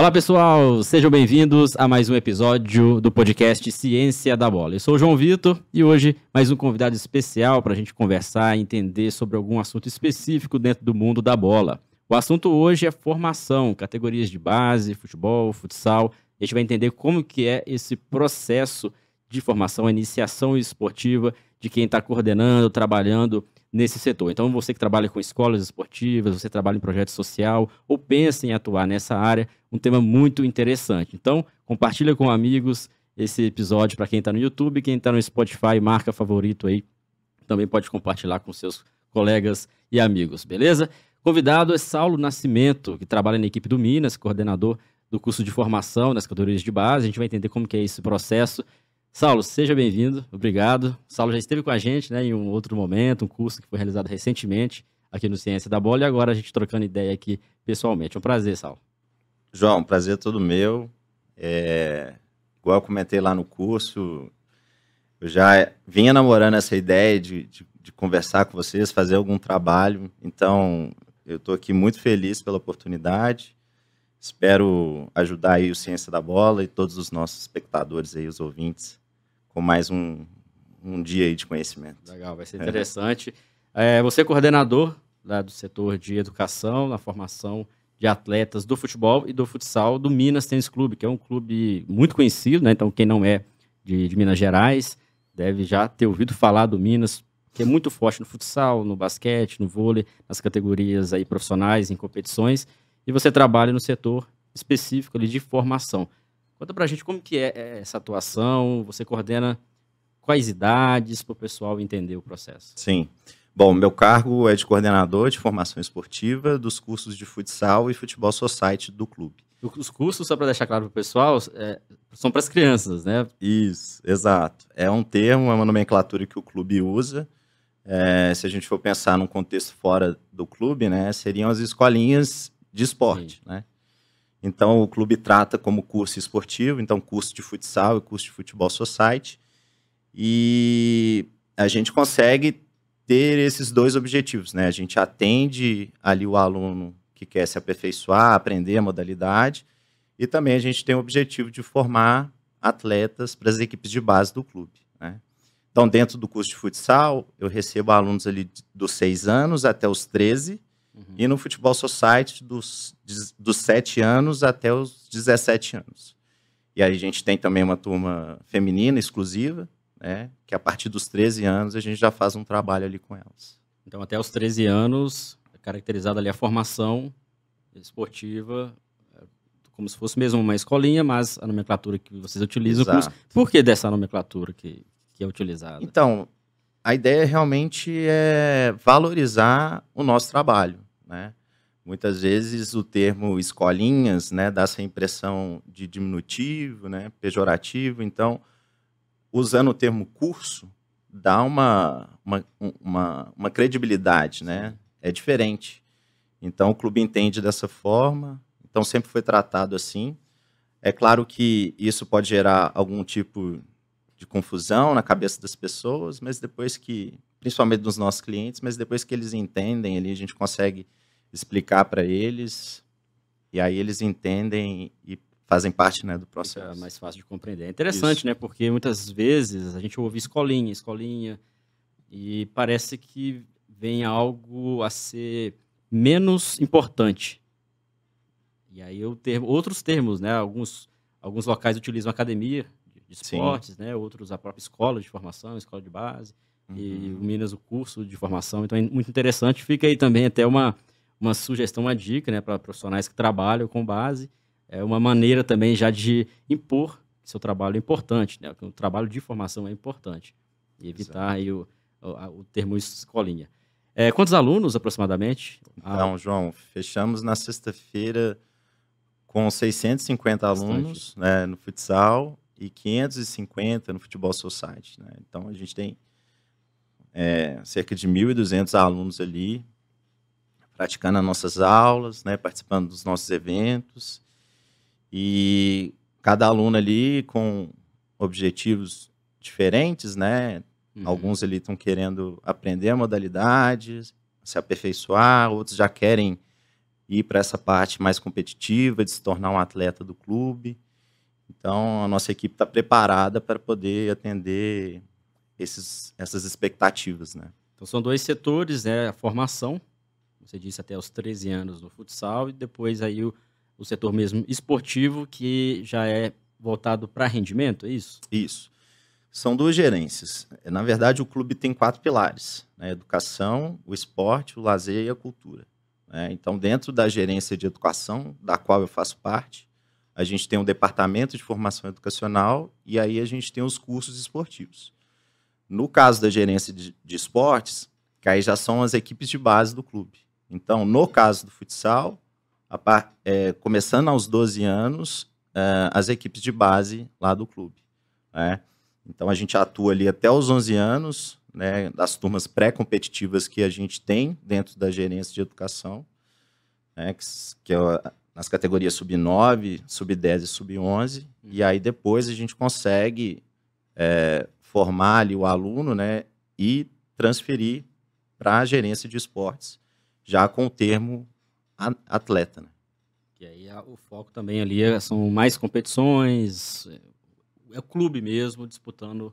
Olá pessoal, sejam bem-vindos a mais um episódio do podcast Ciência da Bola. Eu sou o João Vitor e hoje mais um convidado especial para a gente conversar e entender sobre algum assunto específico dentro do mundo da bola. O assunto hoje é formação, categorias de base, futebol, futsal. A gente vai entender como que é esse processo de formação, iniciação esportiva de quem está coordenando, trabalhando nesse setor. Então, você que trabalha com escolas esportivas, você trabalha em projeto social ou pensa em atuar nessa área, um tema muito interessante. Então, compartilha com amigos esse episódio para quem está no YouTube, quem está no Spotify, marca favorito aí, também pode compartilhar com seus colegas e amigos, beleza? Convidado é Saulo Nascimento, que trabalha na equipe do Minas, coordenador do curso de formação nas categorias de base. A gente vai entender como que é esse processo Saulo, seja bem-vindo, obrigado. O Saulo já esteve com a gente né, em um outro momento, um curso que foi realizado recentemente aqui no Ciência da Bola e agora a gente trocando ideia aqui pessoalmente. É um prazer, Saulo. João, prazer é todo meu. É... Igual eu comentei lá no curso, eu já vinha namorando essa ideia de, de, de conversar com vocês, fazer algum trabalho. Então, eu estou aqui muito feliz pela oportunidade. Espero ajudar aí o Ciência da Bola e todos os nossos espectadores aí, os ouvintes, com mais um, um dia aí de conhecimento. Legal, vai ser interessante. É. É, você é coordenador lá né, do setor de educação, na formação de atletas do futebol e do futsal do Minas Tênis Clube, que é um clube muito conhecido, né? Então, quem não é de, de Minas Gerais deve já ter ouvido falar do Minas, que é muito forte no futsal, no basquete, no vôlei, nas categorias aí profissionais, em competições. E você trabalha no setor específico ali de formação. Conta pra gente como que é, é essa atuação, você coordena quais idades para o pessoal entender o processo? Sim. Bom, meu cargo é de coordenador de formação esportiva dos cursos de futsal e futebol society do clube. Os cursos, só para deixar claro para o pessoal, é, são para as crianças, né? Isso, exato. É um termo, é uma nomenclatura que o clube usa. É, se a gente for pensar num contexto fora do clube, né, seriam as escolinhas de esporte, Sim. né? Então, o clube trata como curso esportivo, então curso de futsal e curso de futebol society. E a gente consegue ter esses dois objetivos, né? A gente atende ali o aluno que quer se aperfeiçoar, aprender a modalidade, e também a gente tem o objetivo de formar atletas para as equipes de base do clube, né? Então, dentro do curso de futsal, eu recebo alunos ali dos 6 anos até os 13, Uhum. E no Futebol Society, dos, dos 7 anos até os 17 anos. E aí a gente tem também uma turma feminina exclusiva, né? Que a partir dos 13 anos a gente já faz um trabalho ali com elas. Então, até os 13 anos, é caracterizada ali a formação esportiva, é, como se fosse mesmo uma escolinha, mas a nomenclatura que vocês utilizam. Por que dessa nomenclatura que, que é utilizada? Então, a ideia realmente é valorizar o nosso trabalho. Né? Muitas vezes o termo escolinhas né, dá essa impressão de diminutivo, né, pejorativo. Então, usando o termo curso, dá uma, uma, uma, uma credibilidade, né? é diferente. Então, o clube entende dessa forma, então sempre foi tratado assim. É claro que isso pode gerar algum tipo de confusão na cabeça das pessoas, mas depois que, principalmente dos nossos clientes, mas depois que eles entendem ali, a gente consegue explicar para eles, e aí eles entendem e fazem parte né, do processo. Fica mais fácil de compreender. É interessante, Isso. né? Porque muitas vezes a gente ouve escolinha, escolinha, e parece que vem algo a ser menos importante. E aí eu termo, outros termos, né? Alguns, alguns locais utilizam academia de esportes, Sim. né? Outros a própria escola de formação, escola de base, uhum. e o Minas o curso de formação. Então é muito interessante. Fica aí também até uma uma sugestão, uma dica né, para profissionais que trabalham com base. É uma maneira também já de impor que seu trabalho é importante, né? que o trabalho de formação é importante. E evitar o, o, o termo escolinha. É, quantos alunos aproximadamente? Ah, então, João, fechamos na sexta-feira com 650 Bastante. alunos né, no futsal e 550 no futebol society. Né? Então, a gente tem é, cerca de 1.200 alunos ali praticando as nossas aulas, né, participando dos nossos eventos. E cada aluno ali com objetivos diferentes, né? Uhum. Alguns ali estão querendo aprender a modalidade, se aperfeiçoar, outros já querem ir para essa parte mais competitiva, de se tornar um atleta do clube. Então, a nossa equipe está preparada para poder atender esses, essas expectativas, né? Então, são dois setores, né? A formação, você disse, até os 13 anos no futsal, e depois aí o, o setor mesmo esportivo, que já é voltado para rendimento, é isso? Isso. São duas gerências. Na verdade, o clube tem quatro pilares: né? a educação, o esporte, o lazer e a cultura. Né? Então, dentro da gerência de educação, da qual eu faço parte, a gente tem um departamento de formação educacional e aí a gente tem os cursos esportivos. No caso da gerência de, de esportes, que aí já são as equipes de base do clube. Então, no caso do futsal, par, é, começando aos 12 anos, é, as equipes de base lá do clube. Né? Então, a gente atua ali até os 11 anos, né, das turmas pré-competitivas que a gente tem dentro da gerência de educação, né, que, que é nas categorias sub-9, sub-10 e sub-11, e aí depois a gente consegue é, formar ali o aluno né, e transferir para a gerência de esportes, já com o termo atleta. Né? E aí o foco também ali é, são mais competições, é, é o clube mesmo disputando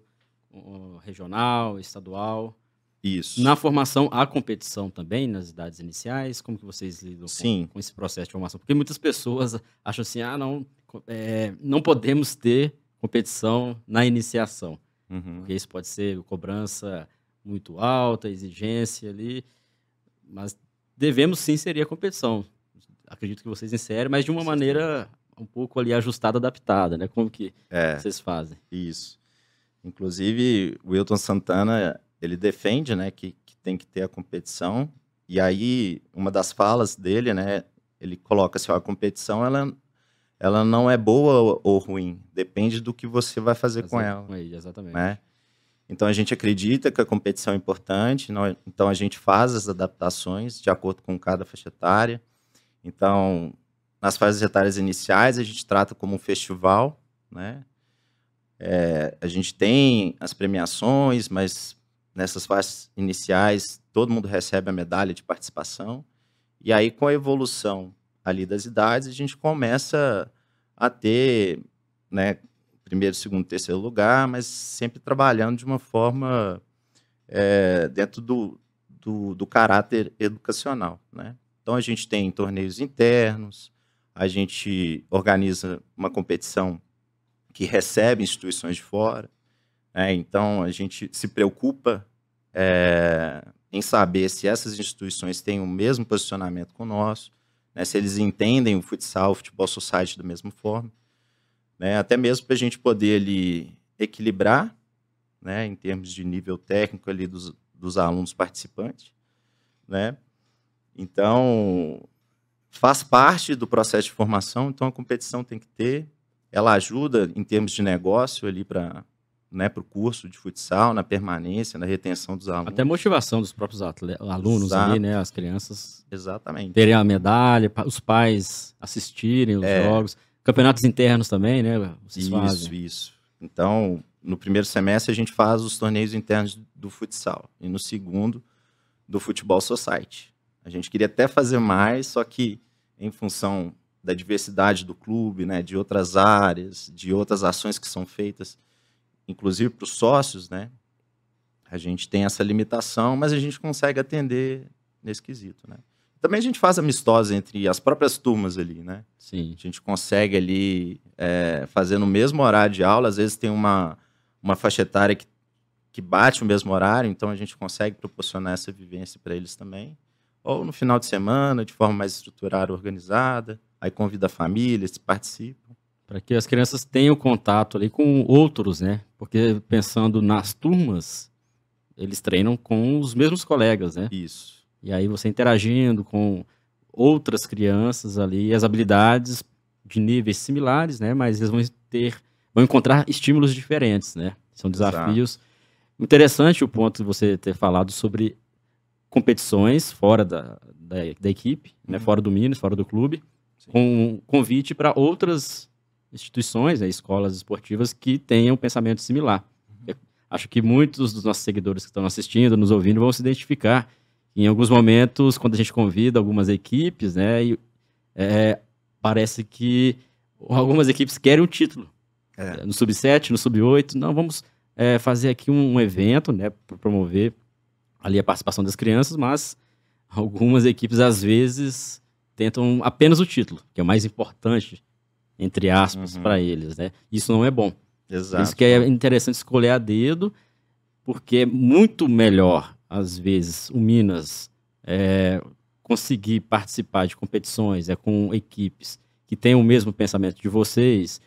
regional, estadual. Isso. Na formação, há competição também nas idades iniciais? Como que vocês lidam com, com, esse processo de formação? Porque muitas pessoas acham assim, ah, não, é, não podemos ter competição na iniciação. Uhum. Porque isso pode ser cobrança muito alta, exigência ali, mas devemos sim inserir a competição. Acredito que vocês inserem, mas de uma maneira um pouco ali ajustada, adaptada, né? Como que é, vocês fazem? Isso. Inclusive, o Wilton Santana, ele defende, né, que, que tem que ter a competição. E aí, uma das falas dele, né, ele coloca assim, a competição, ela, ela não é boa ou ruim, depende do que você vai fazer, fazer com ela. exatamente. Né? Então a gente acredita que a competição é importante, então a gente faz as adaptações de acordo com cada faixa etária. Então, nas fases etárias iniciais, a gente trata como um festival, né? É, a gente tem as premiações, mas nessas fases iniciais, todo mundo recebe a medalha de participação. E aí, com a evolução ali das idades, a gente começa a ter né, primeiro, segundo, terceiro lugar, mas sempre trabalhando de uma forma é, dentro do, do, do, caráter educacional. Né? Então, a gente tem torneios internos, a gente organiza uma competição que recebe instituições de fora, né? então a gente se preocupa é, em saber se essas instituições têm o mesmo posicionamento que o nosso, né? se eles entendem o futsal, o futebol society da mesma forma né? Até mesmo para a gente poder ali equilibrar, né? Em termos de nível técnico ali dos, dos alunos participantes, né? Então faz parte do processo de formação, então a competição tem que ter, ela ajuda em termos de negócio ali para né, para o curso de futsal, na permanência, na retenção dos alunos. Até motivação dos próprios alunos Exato. ali, né? As crianças. Exatamente. Terem a medalha, os pais assistirem os é. jogos. Campeonatos internos também, né? Vocês isso, fazem. isso. Então, no primeiro semestre a gente faz os torneios internos do futsal e no segundo do futebol society. A gente queria até fazer mais, só que em função da diversidade do clube, né, de outras áreas, de outras ações que são feitas, inclusive para os sócios, né, a gente tem essa limitação, mas a gente consegue atender nesse quesito, né? Também a gente faz amistosa entre as próprias turmas ali, né? Sim. A gente consegue ali é, fazer no mesmo horário de aula, às vezes tem uma, uma faixa etária que, que bate o mesmo horário, então a gente consegue proporcionar essa vivência para eles também. Ou no final de semana, de forma mais estruturada, organizada, aí convida a família, eles participam. Para que as crianças tenham contato ali com outros, né? Porque pensando nas turmas, eles treinam com os mesmos colegas, né? Isso. E aí você interagindo com outras crianças ali, as habilidades de níveis similares, né? Mas eles vão ter, vão encontrar estímulos diferentes, né? São desafios. Exato. Interessante o ponto de você ter falado sobre competições fora da, da, da equipe, né, uhum. né? Fora do Minas, fora do clube, Sim. com um convite para outras instituições, né? escolas esportivas que tenham um pensamento similar. Uhum. Acho que muitos dos nossos seguidores que estão assistindo, nos ouvindo, vão se identificar em alguns momentos, quando a gente convida algumas equipes, né, e, é, parece que algumas equipes querem um título. É. é no sub-7, no sub-8, não, vamos é, fazer aqui um, evento, né, para promover ali a participação das crianças, mas algumas equipes, às vezes, tentam apenas o título, que é o mais importante, entre aspas, uhum. para eles, né? Isso não é bom. Exato. Por isso que é interessante escolher a dedo, porque é muito melhor às vezes, o Minas é, conseguir participar de competições é, com equipes que têm o mesmo pensamento de vocês,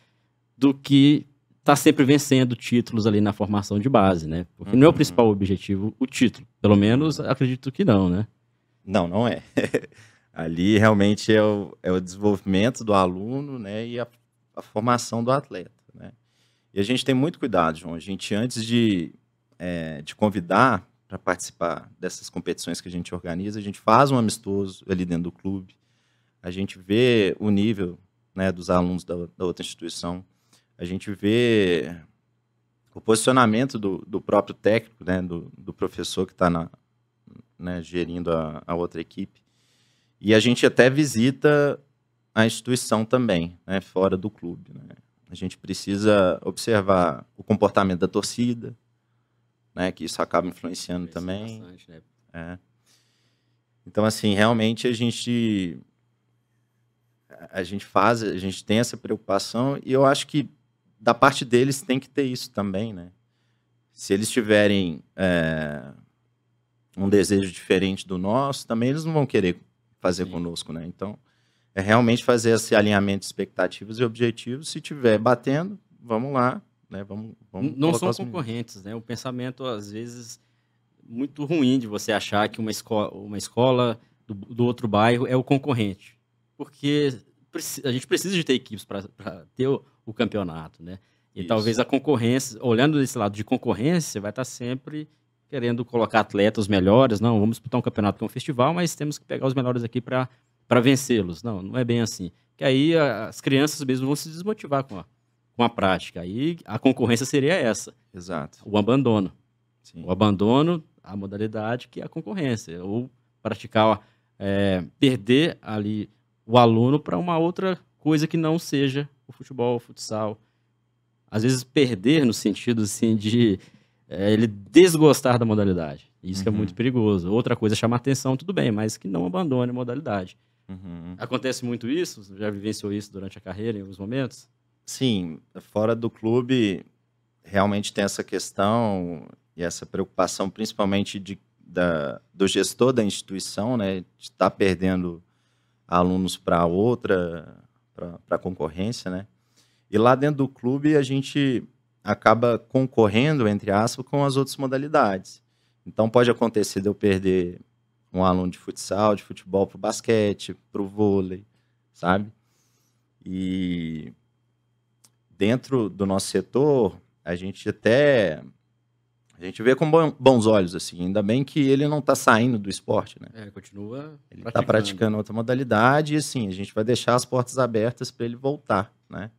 do que tá sempre vencendo títulos ali na formação de base, né? Porque uhum. não é o uhum. principal objetivo o título. Pelo menos acredito que não, né? Não, não é. ali realmente é o, é o desenvolvimento do aluno, né? E a, a, formação do atleta, né? E a gente tem muito cuidado, João. A gente, antes de, é, de convidar para participar dessas competições que a gente organiza. A gente faz um amistoso ali dentro do clube, a gente vê o nível né, dos alunos da, da outra instituição, a gente vê o posicionamento do, do próprio técnico, né, do, do professor que está né, gerindo a, a outra equipe. E a gente até visita a instituição também, né, fora do clube. Né? A gente precisa observar o comportamento da torcida, né? Que isso acaba influenciando também. Bastante, né? É. Então, assim, realmente a gente a gente faz, a gente tem essa preocupação e eu acho que da parte deles tem que ter isso também, né? Se eles tiverem é, um desejo diferente do nosso, também eles não vão querer fazer Sim. conosco, né? Então, é realmente fazer esse alinhamento de expectativas e objetivos. Se tiver batendo, vamos lá, né? Vamos, vamos não são concorrentes, né? O pensamento às vezes muito ruim de você achar que uma escola, uma escola do, do outro bairro é o concorrente, porque a gente precisa de ter equipes para ter o, o, campeonato, né? E Isso. talvez a concorrência, olhando desse lado de concorrência, vai estar tá sempre querendo colocar atletas melhores, não, vamos disputar um campeonato que é um festival, mas temos que pegar os melhores aqui para vencê-los. Não, não é bem assim. Que aí as crianças mesmo vão se desmotivar com a, com a prática. Aí a concorrência seria essa. Exato. O abandono. Sim. O abandono, a modalidade que é a concorrência. Ou praticar, é, perder ali o aluno para uma outra coisa que não seja o futebol, o futsal. Às vezes perder no sentido assim de é, ele desgostar da modalidade. Isso é uhum. é muito perigoso. Outra coisa é chamar atenção, tudo bem, mas que não abandone a modalidade. Uhum. Acontece muito isso? Já vivenciou isso durante a carreira em alguns momentos? Sim, fora do clube realmente tem essa questão e essa preocupação, principalmente de, da, do gestor da instituição, né, de estar tá perdendo alunos para outra, para concorrência, né? E lá dentro do clube a gente acaba concorrendo, entre aspas, com as outras modalidades. Então pode acontecer de eu perder um aluno de futsal, de futebol para o basquete, para o vôlei, sabe? E dentro do nosso setor, a gente até a gente vê com bons olhos, assim. Ainda bem que ele não está saindo do esporte, né? É, ele continua. Ele está praticando. praticando. outra modalidade e, assim, a gente vai deixar as portas abertas para ele voltar, né?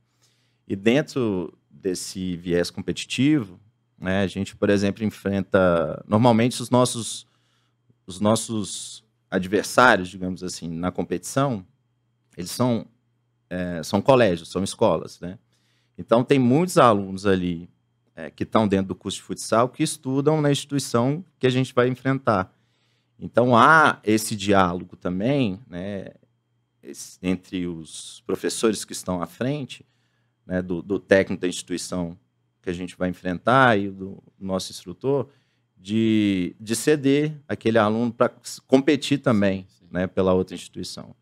E dentro desse viés competitivo, né, a gente, por exemplo, enfrenta. Normalmente, os nossos, os nossos adversários, digamos assim, na competição, eles são, é, são colégios, são escolas, né? Então, tem muitos alunos ali é, que estão dentro do curso de futsal que estudam na instituição que a gente vai enfrentar. Então, há esse diálogo também né, esse, entre os professores que estão à frente, né, do, do, técnico da instituição que a gente vai enfrentar e do nosso instrutor, de, de ceder aquele aluno para competir também né, pela outra instituição.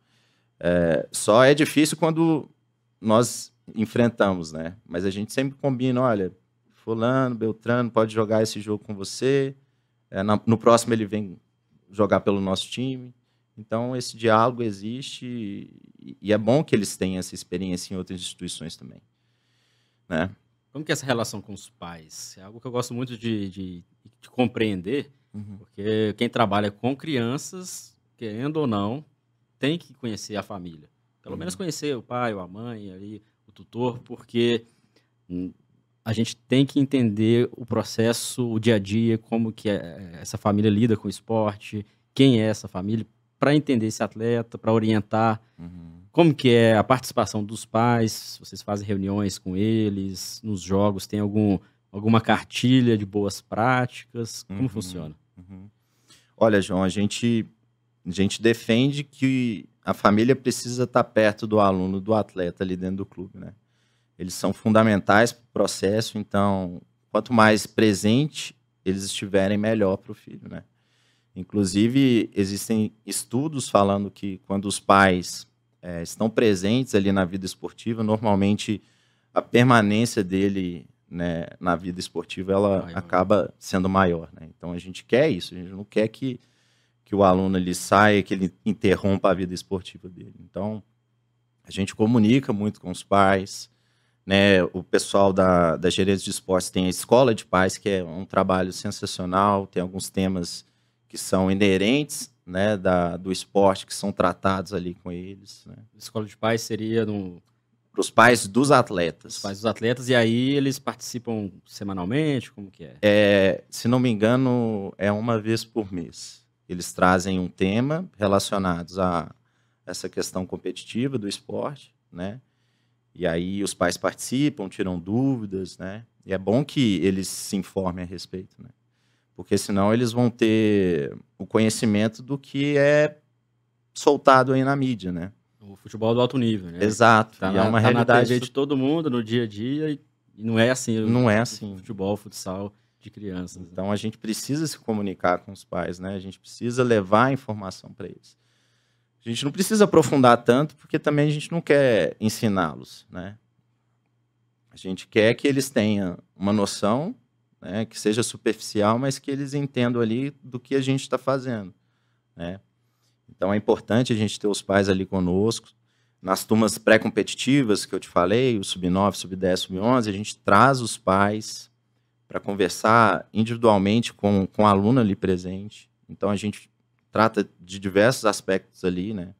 É, só é difícil quando nós enfrentamos, né? Mas a gente sempre combina, olha, fulano, Beltrano, pode jogar esse jogo com você. É, na, no próximo ele vem jogar pelo nosso time. Então esse diálogo existe e, e é bom que eles tenham essa experiência em outras instituições também, né? Como que é essa relação com os pais? É algo que eu gosto muito de, de, de compreender, uhum. porque quem trabalha com crianças, querendo ou não, tem que conhecer a família. Pelo uhum. menos conhecer o pai ou a mãe ali, o tutor, porque a gente tem que entender o processo, o dia a dia, como que é, é, essa família lida com o esporte, quem é essa família, para entender esse atleta, para orientar uhum. como que é a participação dos pais, vocês fazem reuniões com eles, nos jogos, tem algum, alguma cartilha de boas práticas, como uhum. funciona? Uhum. Olha, João, a gente, a gente defende que a família precisa estar perto do aluno, do atleta ali dentro do clube, né? Eles são fundamentais para o processo, então quanto mais presente eles estiverem, melhor para o filho, né? Inclusive existem estudos falando que quando os pais é, estão presentes ali na vida esportiva, normalmente a permanência dele né, na vida esportiva ela acaba sendo maior. Né? Então a gente quer isso, a gente não quer que que o aluno ele saia, que ele interrompa a vida esportiva dele. Então, a gente comunica muito com os pais, né? O pessoal da, da gerência de esportes tem a escola de pais, que é um trabalho sensacional, tem alguns temas que são inerentes né, da, do esporte que são tratados ali com eles. Né? Escola de pais seria no... para os pais dos atletas. Os pais dos atletas e aí eles participam semanalmente, como que é? é? Se não me engano, é uma vez por mês. Eles trazem um tema relacionado a essa questão competitiva do esporte, né? E aí os pais participam, tiram dúvidas, né? E é bom que eles se informem a respeito, né? Porque senão eles vão ter o conhecimento do que é soltado aí na mídia, né? O futebol é do alto nível, né? Exato. Tá é na, é uma tá realidade na TV de todo mundo no dia a dia e não é assim. Não é assim. Futebol, futsal de crianças. Né? Então a gente precisa se comunicar com os pais, né? A gente precisa levar a informação para eles. A gente não precisa aprofundar tanto, porque também a gente não quer ensiná-los, né? A gente quer que eles tenham uma noção, né, que seja superficial, mas que eles entendam ali do que a gente está fazendo, né? Então é importante a gente ter os pais ali conosco. Nas turmas pré-competitivas que eu te falei, o sub-9, sub-10, sub-11, a gente traz os pais para conversar individualmente com, com a aluna ali presente. Então a gente trata de diversos aspectos ali, né?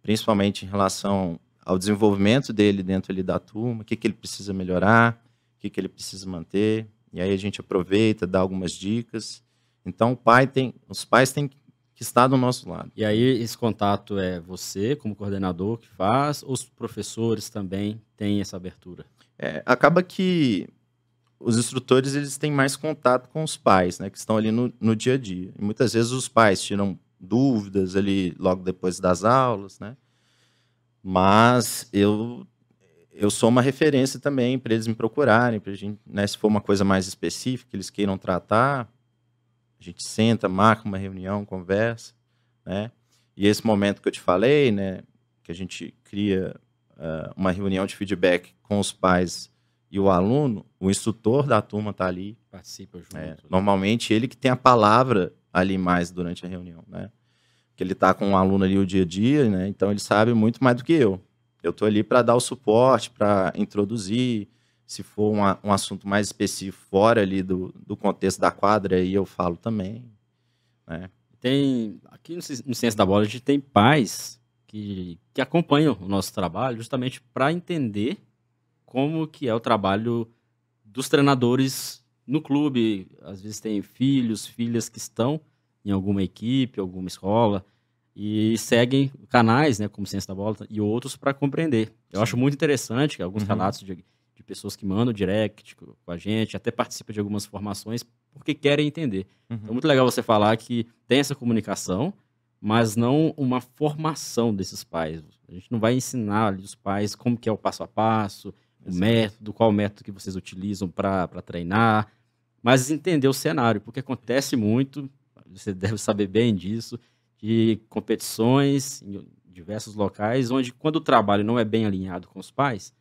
Principalmente em relação ao desenvolvimento dele dentro ali da turma, o que, que ele precisa melhorar, o que, que ele precisa manter. E aí a gente aproveita, dá algumas dicas. Então o pai tem, os pais têm que estar do nosso lado. E aí esse contato é você como coordenador que faz, os professores também têm essa abertura? É, acaba que os instrutores eles têm mais contato com os pais, né, que estão ali no, no dia a dia. E muitas vezes os pais tiram dúvidas ali logo depois das aulas, né? Mas eu eu sou uma referência também para eles me procurarem, para gente, né, se for uma coisa mais específica que eles queiram tratar, a gente senta, marca uma reunião, conversa, né? E esse momento que eu te falei, né, que a gente cria uh, uma reunião de feedback com os pais e o aluno, o instrutor da turma está ali. Participa junto. É, né? normalmente ele que tem a palavra ali mais durante a reunião, né? Porque ele está com o um aluno ali o dia a dia, né? Então ele sabe muito mais do que eu. Eu estou ali para dar o suporte, para introduzir. Se for uma, um assunto mais específico fora ali do, do contexto da quadra, aí eu falo também. Né? Tem, aqui no, no Ciência da Bola, a gente tem pais que, que acompanham o nosso trabalho justamente para entender como que é o trabalho dos treinadores no clube. Às vezes tem filhos, filhas que estão em alguma equipe, alguma escola e seguem canais, né, como Ciência da Bola e outros para compreender. Eu Sim. acho muito interessante alguns uhum. relatos de, de, pessoas que mandam direct com a gente, até participam de algumas formações porque querem entender. Uhum. Então, é muito legal você falar que tem essa comunicação, mas não uma formação desses pais. A gente não vai ensinar ali, os pais como que é o passo a passo, Exato. o método, qual método que vocês utilizam para treinar, mas entender o cenário, porque acontece muito, você deve saber bem disso, de competições em diversos locais, onde quando o trabalho não é bem alinhado com os pais,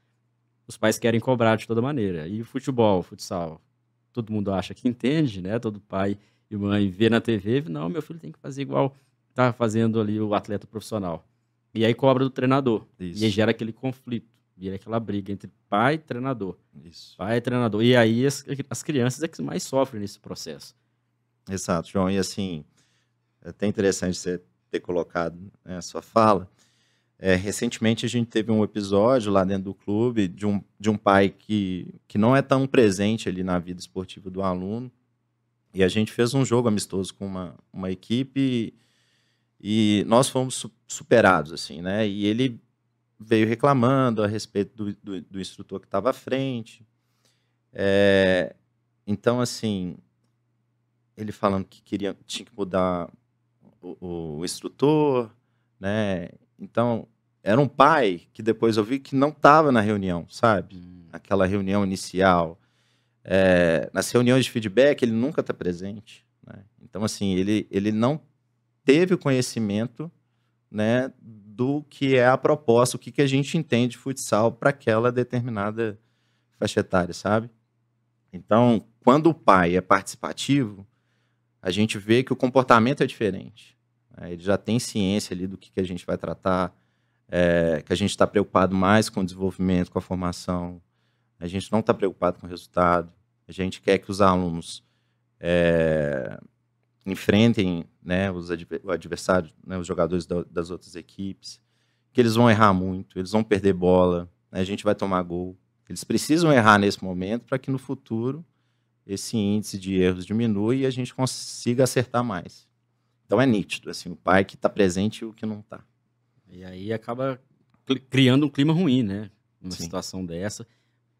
os pais querem cobrar de toda maneira. E futebol, futsal, todo mundo acha que entende, né? Todo pai e mãe vê na TV, não, meu filho tem que fazer igual tá fazendo ali o atleta profissional. E aí cobra do treinador. Isso. E aí gera aquele conflito. Vira aquela briga entre pai e treinador. Isso. Pai e treinador. E aí as, as crianças é que mais sofrem nesse processo. Exato, João. E assim, é até interessante você ter colocado né, a sua fala. É, recentemente a gente teve um episódio lá dentro do clube de um, de um pai que, que não é tão presente ali na vida esportiva do aluno. E a gente fez um jogo amistoso com uma, uma equipe e, e nós fomos superados, assim, né? E ele veio reclamando a respeito do, do, do instrutor que estava à frente. É, então, assim, ele falando que queria, tinha que mudar o, o instrutor, né? Então, era um pai que depois eu vi que não estava na reunião, sabe? Hum. Aquela reunião inicial. É, nas reuniões de feedback, ele nunca está presente. Né? Então, assim, ele, ele não teve o conhecimento né, do que é a proposta, o que, que a gente entende de futsal para aquela determinada faixa etária, sabe? Então, quando o pai é participativo, a gente vê que o comportamento é diferente. Né? Ele já tem ciência ali do que, que a gente vai tratar, é, que a gente está preocupado mais com o desenvolvimento, com a formação, a gente não está preocupado com o resultado, a gente quer que os alunos é, enfrentem né, os adversários, né, os jogadores da, das outras equipes, que eles vão errar muito, eles vão perder bola, né, a gente vai tomar gol. Eles precisam errar nesse momento para que no futuro esse índice de erros diminua e a gente consiga acertar mais. Então é nítido, assim, o pai que está presente e o que não está. E aí acaba criando um clima ruim, né? Uma situação dessa.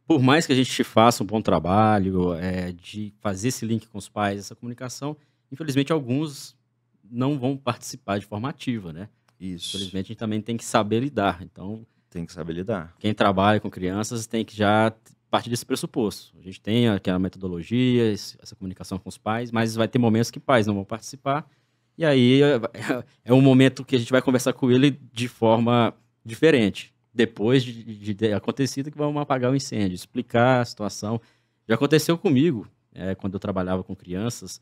Por mais que a gente faça um bom trabalho é, de fazer esse link com os pais, essa comunicação, Infelizmente, alguns não vão participar de forma ativa, né? Isso. Infelizmente, a gente também tem que saber lidar. Então, tem que saber lidar. Quem trabalha com crianças tem que já partir desse pressuposto. A gente tem aquela metodologia, essa comunicação com os pais, mas vai ter momentos que pais não vão participar. E aí é, é um momento que a gente vai conversar com ele de forma diferente. Depois de, de, de acontecido que vamos apagar o incêndio, explicar a situação. Já aconteceu comigo, é, quando eu trabalhava com crianças,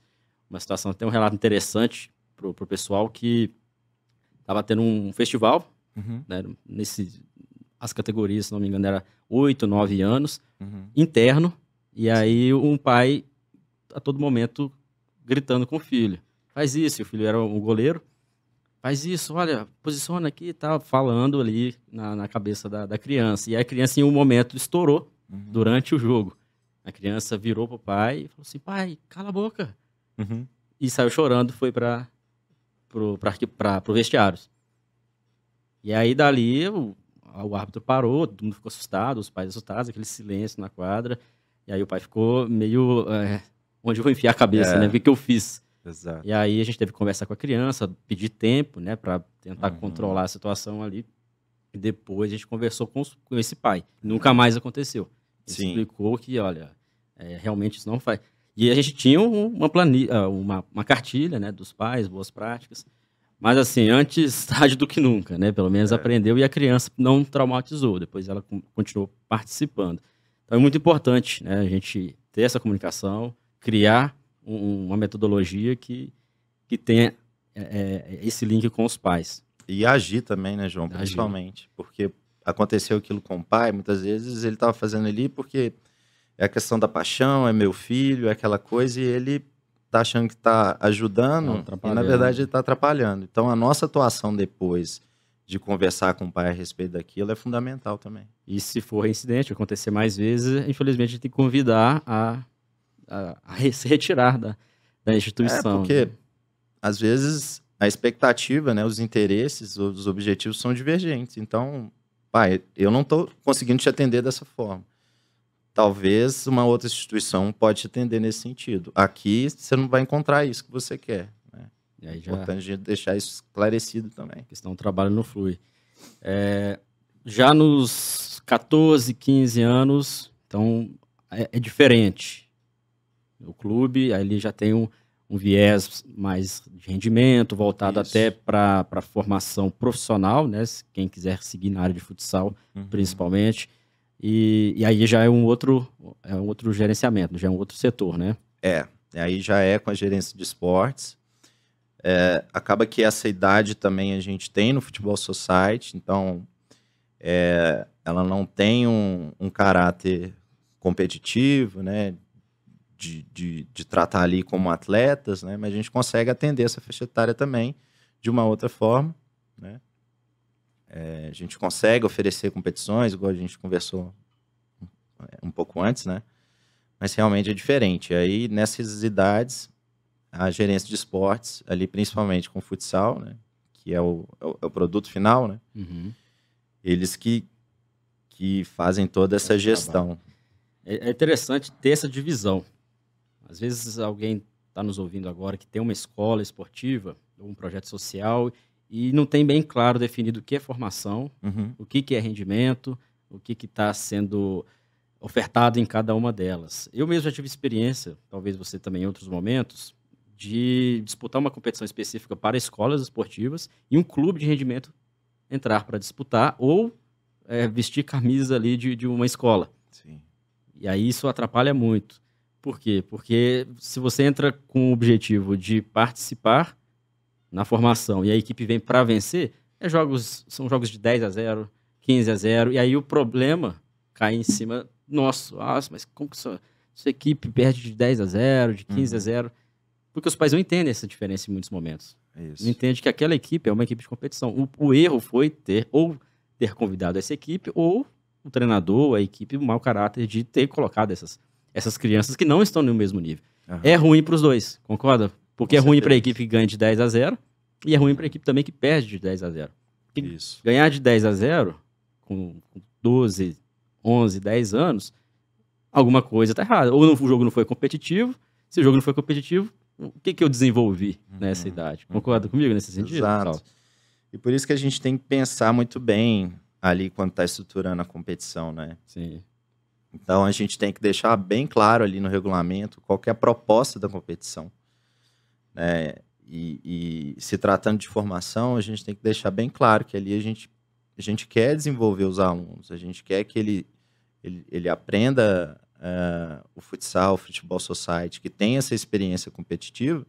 uma situação, até um relato interessante para o pessoal que estava tendo um festival, uhum. né, nesse, as categorias, se não me engano, era 8, 9 anos, uhum. interno, e aí um pai a todo momento gritando com o filho. Faz isso, o filho era um goleiro. Faz isso, olha, posiciona aqui tá falando ali na, na cabeça da, da, criança. E a criança, em um momento, estourou uhum. durante o jogo. A criança virou pro pai e falou assim: pai, cala a boca. Uhum. E saiu chorando, foi para para pra, pro vestiários. E aí dali o, o árbitro parou, todo mundo ficou assustado, os pais assustados, aquele silêncio na quadra. E aí o pai ficou meio. É, onde eu vou enfiar a cabeça, é. né? O que, que eu fiz? Exato. E aí a gente teve que conversar com a criança, pedir tempo, né, para tentar uhum. controlar a situação ali. E depois a gente conversou com, com esse pai. Nunca mais aconteceu. Ele Sim. explicou que, olha, é, realmente isso não faz. E a gente tinha uma planilha, ah, uma, uma cartilha, né, dos pais, boas práticas. Mas assim, antes tarde do que nunca, né? Pelo menos é. aprendeu e a criança não traumatizou, depois ela continuou participando. Então é muito importante, né, a gente ter essa comunicação, criar um, uma metodologia que que tenha é, é, esse link com os pais. E agir também, né, João? Principalmente. Porque aconteceu aquilo com o pai, muitas vezes ele estava fazendo ali porque é a questão da paixão, é meu filho, é aquela coisa, e ele tá achando que tá ajudando, tá e na verdade ele tá atrapalhando. Então a nossa atuação depois de conversar com o pai a respeito daquilo é fundamental também. E se for incidente, acontecer mais vezes, infelizmente a gente tem que convidar a, a, a se retirar da, da instituição. É porque, né? às vezes, a expectativa, né, os interesses, os objetivos são divergentes. Então, pai, eu não estou conseguindo te atender dessa forma talvez uma outra instituição pode te atender nesse sentido. Aqui você não vai encontrar isso que você quer. Né? E aí já... É importante deixar isso esclarecido também. Porque senão o trabalho não flui. É, já nos 14, 15 anos, então é, é diferente. O clube ali já tem um, um viés mais de rendimento, voltado isso. até para a formação profissional, né? Quem quiser seguir na área de futsal, uhum. principalmente e, e aí já é um outro é um outro gerenciamento, já é um outro setor, né? É, aí já é com a gerência de esportes. É, acaba que essa idade também a gente tem no Futebol Society, então é, ela não tem um, um caráter competitivo, né? De, de, de, tratar ali como atletas, né? Mas a gente consegue atender essa faixa etária também de uma outra forma, né? É, a gente consegue oferecer competições, igual a gente conversou um pouco antes, né? Mas realmente é diferente. Aí, nessas idades, a gerência de esportes, ali principalmente com futsal, né? Que é o, é o é produto final, né? Uhum. Eles que, que fazem toda essa gestão. É, é interessante ter essa divisão. Às vezes alguém está nos ouvindo agora que tem uma escola esportiva, um projeto social e não tem bem claro definido o que é formação, uhum. o que, que é rendimento, o que está sendo ofertado em cada uma delas. Eu mesmo já tive experiência, talvez você também em outros momentos, de disputar uma competição específica para escolas esportivas e um clube de rendimento entrar para disputar ou é, vestir camisa ali de, de uma escola. Sim. E aí isso atrapalha muito. Por quê? Porque se você entra com o objetivo de participar, na formação e a equipe vem para vencer, é jogos, são jogos de 10 a 0, 15 a 0, e aí o problema cai em cima nosso. Ah, mas como que sua, sua equipe perde de 10 a 0, de 15 uhum. a 0? Porque os pais não entendem essa diferença em muitos momentos. É isso. Não entende que aquela equipe é uma equipe de competição. O, o, erro foi ter ou ter convidado essa equipe ou o treinador, a equipe, o mau caráter de ter colocado essas, essas crianças que não estão no mesmo nível. Uhum. É ruim para os dois, concorda? Porque Com é ruim para a equipe que ganha de 10 a 0 e é ruim para a equipe também que perde de 10 a 0. Isso. Ganhar de 10 a 0 com 12, 11, 10 anos, alguma coisa está errada. Ou não, o jogo não foi competitivo. Se o jogo não foi competitivo, o que, que eu desenvolvi uhum. nessa idade? Uhum. Concorda uhum. comigo nesse sentido? Exato. E por isso que a gente tem que pensar muito bem ali quando está estruturando a competição, né? Sim. Então a gente tem que deixar bem claro ali no regulamento qual é a proposta da competição. Né? E, e, se tratando de formação, a gente tem que deixar bem claro que ali a gente, a gente quer desenvolver os alunos, a gente quer que ele, ele, ele aprenda uh, o futsal, o futebol society, que tenha essa experiência competitiva,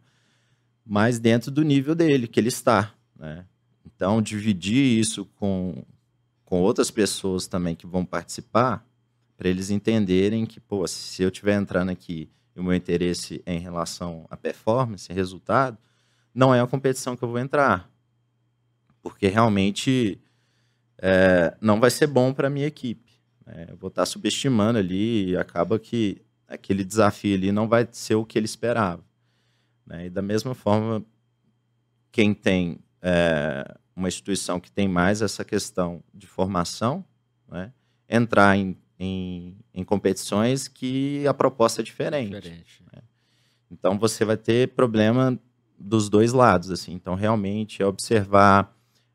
mas dentro do nível dele, que ele está. Né? Então, dividir isso com, com outras pessoas também que vão participar, para eles entenderem que, pô, se eu estiver entrando aqui e o meu interesse em relação à performance, resultado, não é uma competição que eu vou entrar. Porque realmente é, não vai ser bom para a minha equipe. Né? Eu vou estar tá subestimando ali e acaba que aquele desafio ali não vai ser o que ele esperava. Né? E da mesma forma, quem tem é, uma instituição que tem mais essa questão de formação, né? entrar em em, em competições que a proposta é diferente. diferente. Né? Então você vai ter problema dos dois lados, assim. Então realmente é observar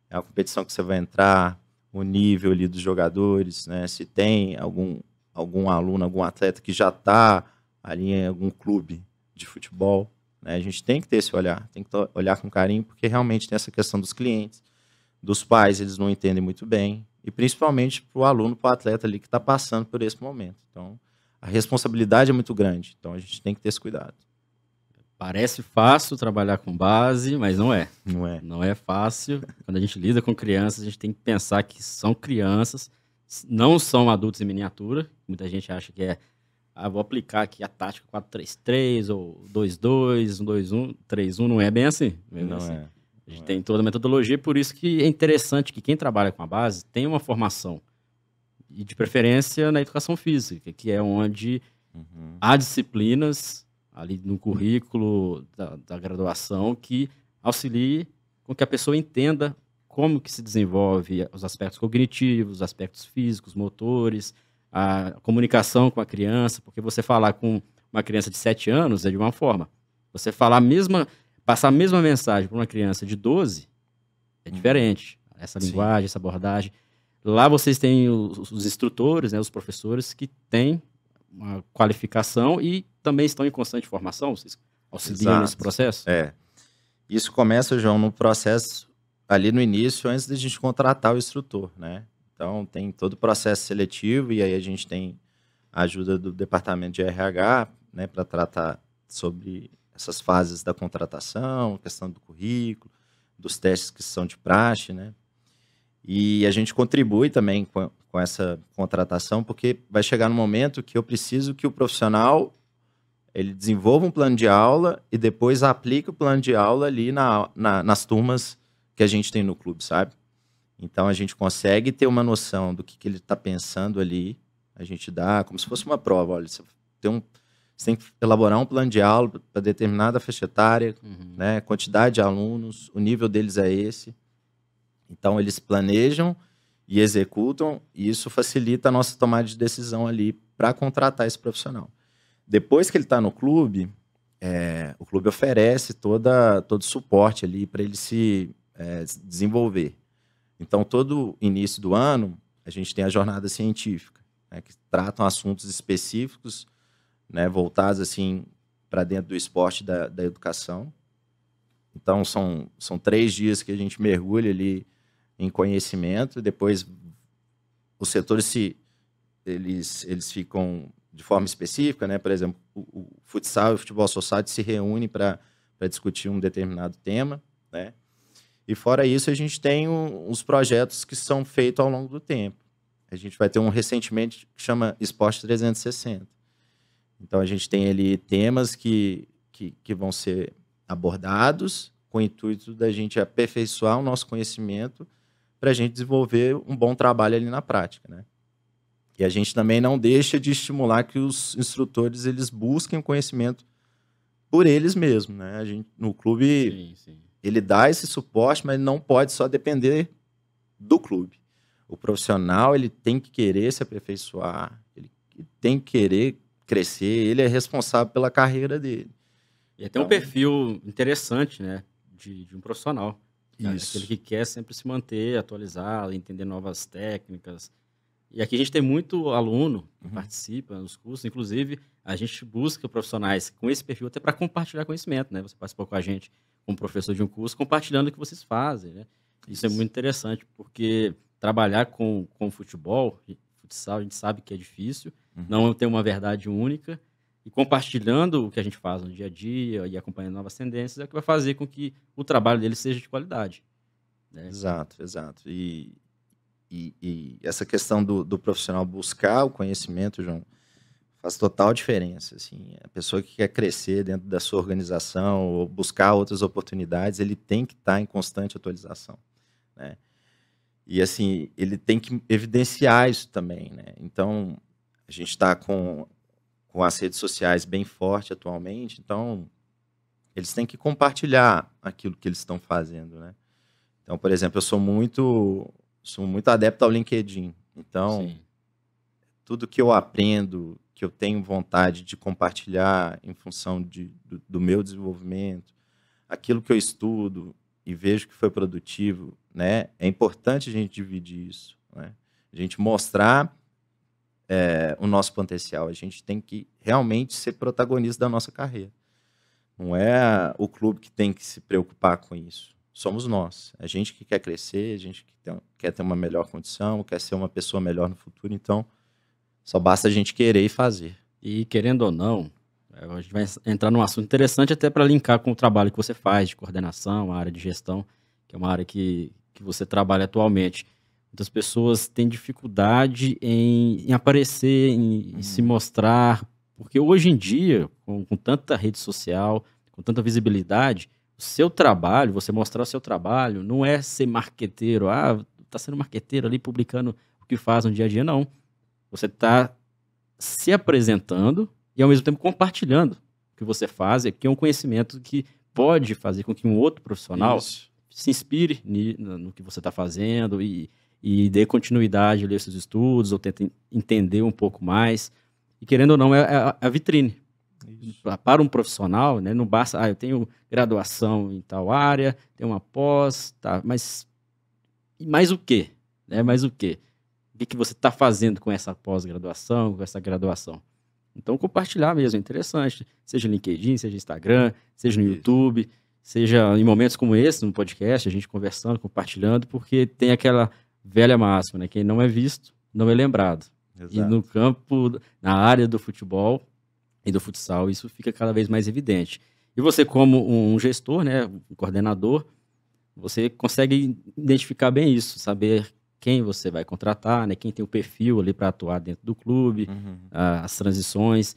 é a competição que você vai entrar, o nível ali dos jogadores, né? Se tem algum algum aluno, algum atleta que já está ali em algum clube de futebol, né? A gente tem que ter esse olhar, tem que olhar com carinho, porque realmente tem essa questão dos clientes, dos pais, eles não entendem muito bem, e principalmente para o aluno, para o atleta ali que está passando por esse momento. Então, a responsabilidade é muito grande, então a gente tem que ter esse cuidado. Parece fácil trabalhar com base, mas não é. Não é. Não é fácil. Quando a gente lida com crianças, a gente tem que pensar que são crianças, não são adultos em miniatura. Muita gente acha que é, ah, vou aplicar aqui a tática 4-3-3 ou 2-2, 1-2-1, 3-1. Não é bem assim. Não, é não assim. é. A gente é? tem toda a metodologia, por isso que é interessante que quem trabalha com a base tenha uma formação. E de preferência na educação física, que é onde uhum. há disciplinas ali no currículo da, da graduação que auxilie com que a pessoa entenda como que se desenvolve os aspectos cognitivos, os aspectos físicos, motores, a comunicação com a criança, porque você falar com uma criança de 7 anos é de uma forma. Você falar a mesma Passar a mesma mensagem para uma criança de 12 é uhum. diferente. Essa linguagem, Sim. essa abordagem. Lá vocês têm os, os instrutores, né, os professores que têm uma qualificação e também estão em constante formação. Vocês auxiliam Exato. nesse processo? É. Isso começa, João, no processo ali no início, antes da gente contratar o instrutor, né? Então tem todo o processo seletivo e aí a gente tem a ajuda do departamento de RH, né, para tratar sobre essas fases da contratação, questão do currículo, dos testes que são de praxe, né? E a gente contribui também com, com essa contratação, porque vai chegar no um momento que eu preciso que o profissional ele desenvolva um plano de aula e depois aplique o plano de aula ali na, na, nas turmas que a gente tem no clube, sabe? Então a gente consegue ter uma noção do que, que ele está pensando ali. A gente dá como se fosse uma prova. Olha, você tem um, você tem que elaborar um plano de aula para determinada faixa etária, uhum. né? quantidade de alunos, o nível deles é esse. Então, eles planejam e executam, e isso facilita a nossa tomada de decisão ali para contratar esse profissional. Depois que ele está no clube, é, o clube oferece toda, todo o suporte ali para ele se é, desenvolver. Então, todo início do ano, a gente tem a jornada científica, né, que tratam assuntos específicos né, voltadas assim para dentro do esporte da, da educação. Então são, são três dias que a gente mergulha ali em conhecimento. Depois os setores se eles eles ficam de forma específica, né? Por exemplo, o, o futsal e o futebol society se reúnem para para discutir um determinado tema, né? E fora isso, a gente tem um, os projetos que são feitos ao longo do tempo. A gente vai ter um recentemente que chama Esporte 360 então a gente tem ali temas que, que, que vão ser abordados com o intuito da gente aperfeiçoar o nosso conhecimento para a gente desenvolver um bom trabalho ali na prática, né? E a gente também não deixa de estimular que os instrutores eles busquem o conhecimento por eles mesmos, né? A gente no clube sim, sim. ele dá esse suporte, mas não pode só depender do clube. O profissional ele tem que querer se aperfeiçoar, ele tem que querer crescer, ele é responsável pela carreira dele. E tem um então, perfil interessante, né? De, de um profissional. Isso. Aquele que quer sempre se manter atualizado, entender novas técnicas. E aqui a gente tem muito aluno que uhum. participa nos cursos, inclusive a gente busca profissionais com esse perfil até para compartilhar conhecimento, né? Você participou com a gente como professor de um curso, compartilhando o que vocês fazem, né? Isso, é Isso. é muito interessante, porque trabalhar com, com futebol, futsal, a gente sabe que é difícil, Uhum. Não tem uma verdade única. E compartilhando o que a gente faz no dia a dia e acompanhando novas tendências é que vai fazer com que o trabalho dele seja de qualidade. Né? Exato, exato. E, e, e essa questão do, do, profissional buscar o conhecimento, João, faz total diferença. Assim, a pessoa que quer crescer dentro da sua organização ou buscar outras oportunidades, ele tem que estar tá em constante atualização, né? E assim, ele tem que evidenciar isso também, né? Então, a gente está com, com as redes sociais bem forte atualmente, então eles têm que compartilhar aquilo que eles estão fazendo, né? Então, por exemplo, eu sou muito sou muito adepto ao LinkedIn. Então, Sim. tudo que eu aprendo, que eu tenho vontade de compartilhar em função de, do, do, meu desenvolvimento, aquilo que eu estudo e vejo que foi produtivo, né? É importante a gente dividir isso, né? A gente mostrar é, o nosso potencial. A gente tem que realmente ser protagonista da nossa carreira. Não é o clube que tem que se preocupar com isso. Somos nós. A é gente que quer crescer, a é gente que tem, quer ter uma melhor condição, quer ser uma pessoa melhor no futuro. Então, só basta a gente querer e fazer. E querendo ou não, é, a gente vai entrar num assunto interessante até para linkar com o trabalho que você faz de coordenação, a área de gestão, que é uma área que, que você trabalha atualmente. Muitas pessoas têm dificuldade em, em aparecer, em, em, uhum. se mostrar, porque hoje em dia, com, com, tanta rede social, com tanta visibilidade, o seu trabalho, você mostrar o seu trabalho, não é ser marqueteiro, ah, tá sendo marqueteiro ali, publicando o que faz no dia a dia, não. Você está se apresentando e ao mesmo tempo compartilhando o que você faz, que é um conhecimento que pode fazer com que um outro profissional Isso. se inspire no que você está fazendo e e dê continuidade ali aos seus estudos, ou tente entender um pouco mais. E querendo ou não, é, é a vitrine. Isso. Para um profissional, né, não basta, ah, eu tenho graduação em tal área, tenho uma pós, tá, mas mais o quê? Né? Mais o quê? O que, que você está fazendo com essa pós-graduação, com essa graduação? Então, compartilhar mesmo, é interessante. Seja no LinkedIn, seja no Instagram, seja no Isso. YouTube, seja em momentos como esse, no podcast, a gente conversando, compartilhando, porque tem aquela velha máxima, né? Quem não é visto, não é lembrado. Exato. E no campo, na área do futebol e do futsal, isso fica cada vez mais evidente. E você, como um gestor, né, um coordenador, você consegue identificar bem isso, saber quem você vai contratar, né, quem tem o perfil ali para atuar dentro do clube, uhum. uhum. as transições.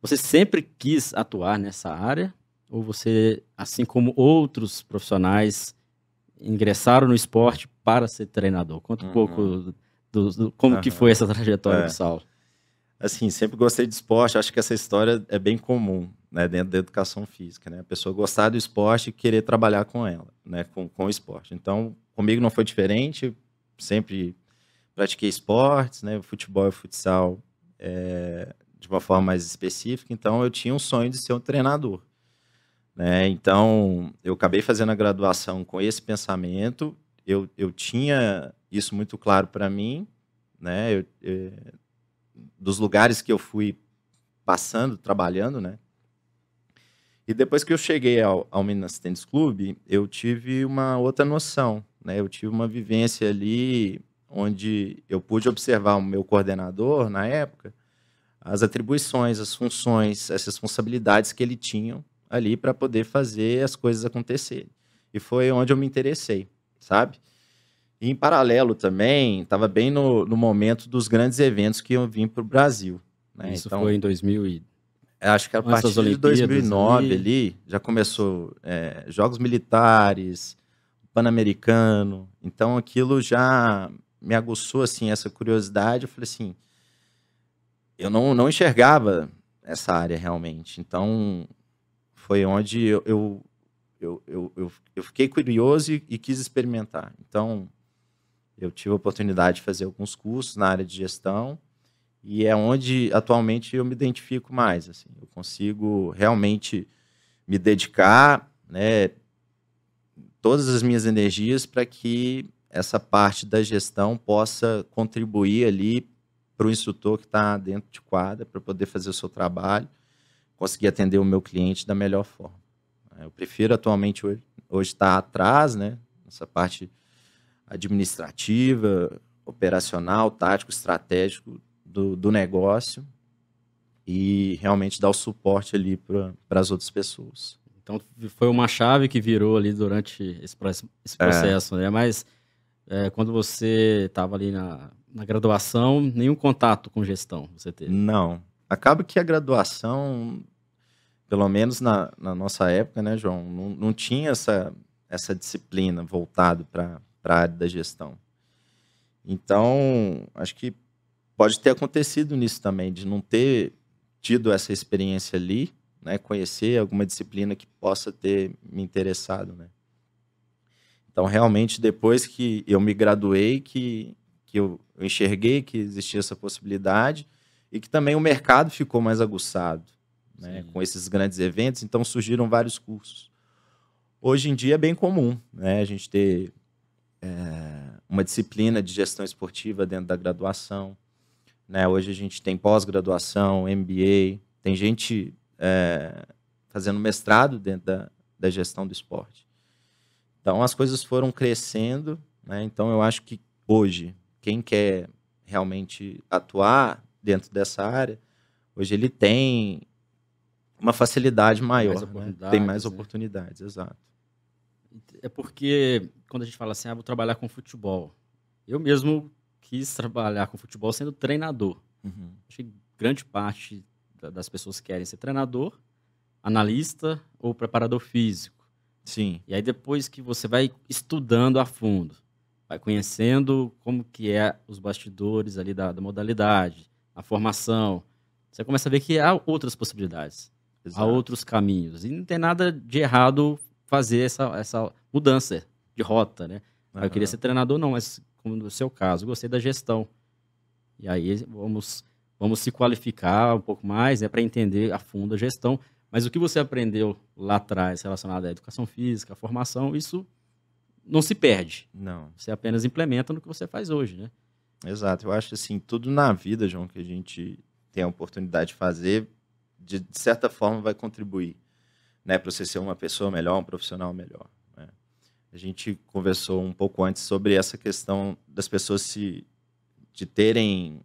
Você sempre quis atuar nessa área ou você, assim como outros profissionais, ingressaram no esporte para ser treinador? Conta um uhum. pouco do, do, do como uhum. que foi essa trajetória é. do Saulo. Assim, sempre gostei de esporte, acho que essa história é bem comum, né, dentro da educação física, né? A pessoa gostar do esporte e querer trabalhar com ela, né, com, com o esporte. Então, comigo não foi diferente, sempre pratiquei esportes, né, futebol e futsal, é, de uma forma mais específica, então eu tinha um sonho de ser um treinador. Né? Então, eu acabei fazendo a graduação com esse pensamento eu, eu tinha isso muito claro para mim, né? Eu, eu, eh, dos lugares que eu fui passando, trabalhando, né? E depois que eu cheguei ao, ao Minas Tênis Clube, eu tive uma outra noção, né? Eu tive uma vivência ali onde eu pude observar o meu coordenador na época, as atribuições, as funções, as responsabilidades que ele tinha ali para poder fazer as coisas acontecerem. E foi onde eu me interessei sabe? E em paralelo também, estava bem no, no, momento dos grandes eventos que iam vir para o Brasil. Né? Isso então, foi em 2000 e... É, acho que era a partir de 2009 e... ali, já começou é, jogos militares, pan-americano. Então aquilo já me aguçou assim essa curiosidade. Eu falei assim, eu não, não enxergava essa área realmente. Então foi onde eu, eu eu, eu, eu, eu fiquei curioso e, e, quis experimentar. Então, eu tive a oportunidade de fazer alguns cursos na área de gestão e é onde atualmente eu me identifico mais. Assim, eu consigo realmente me dedicar, né, todas as minhas energias para que essa parte da gestão possa contribuir ali para o instrutor que está dentro de quadra para poder fazer o seu trabalho, conseguir atender o meu cliente da melhor forma. Eu prefiro atualmente hoje, hoje estar atrás, né? Essa parte administrativa, operacional, tático, estratégico do, do negócio e realmente dar o suporte ali para as outras pessoas. Então foi uma chave que virou ali durante esse, esse é. processo, é. né? Mas é, quando você estava ali na, na graduação, nenhum contato com gestão você teve? Não. Acaba que a graduação pelo menos na, na nossa época, né, João, não, não tinha essa, essa disciplina voltado para a área da gestão. Então, acho que pode ter acontecido nisso também, de não ter tido essa experiência ali, né, conhecer alguma disciplina que possa ter me interessado, né. Então, realmente, depois que eu me graduei, que, que eu, eu enxerguei que existia essa possibilidade e que também o mercado ficou mais aguçado, né, com esses grandes eventos, então surgiram vários cursos. Hoje em dia é bem comum né, a gente ter é, uma disciplina de gestão esportiva dentro da graduação. Né? Hoje a gente tem pós-graduação, MBA, tem gente é, fazendo mestrado dentro da, da gestão do esporte. Então as coisas foram crescendo, né? então eu acho que hoje quem quer realmente atuar dentro dessa área, hoje ele tem uma facilidade maior. Né? Mais né? Tem mais oportunidades, exato. É porque quando a gente fala assim, ah, vou trabalhar com futebol. Eu mesmo quis trabalhar com futebol sendo treinador. Uhum. Acho que grande parte das pessoas querem ser treinador, analista ou preparador físico. Sim. E aí depois que você vai estudando a fundo, vai conhecendo como que é os bastidores ali da, da modalidade, a formação, você começa a ver que há outras possibilidades. Exato. a outros caminhos. E não tem nada de errado fazer essa, essa mudança de rota, né? Uhum. Eu queria ser treinador, não, mas como no seu caso, gostei da gestão. E aí vamos, vamos se qualificar um pouco mais né, para entender a fundo a gestão. Mas o que você aprendeu lá atrás relacionado à educação física, à formação, isso não se perde. Não. Você apenas implementa no que você faz hoje, né? Exato. Eu acho assim, tudo na vida, João, que a gente tem a oportunidade de fazer, de, de certa forma, vai contribuir né, para você ser uma pessoa melhor, um profissional melhor. Né? A gente conversou um pouco antes sobre essa questão das pessoas se, de terem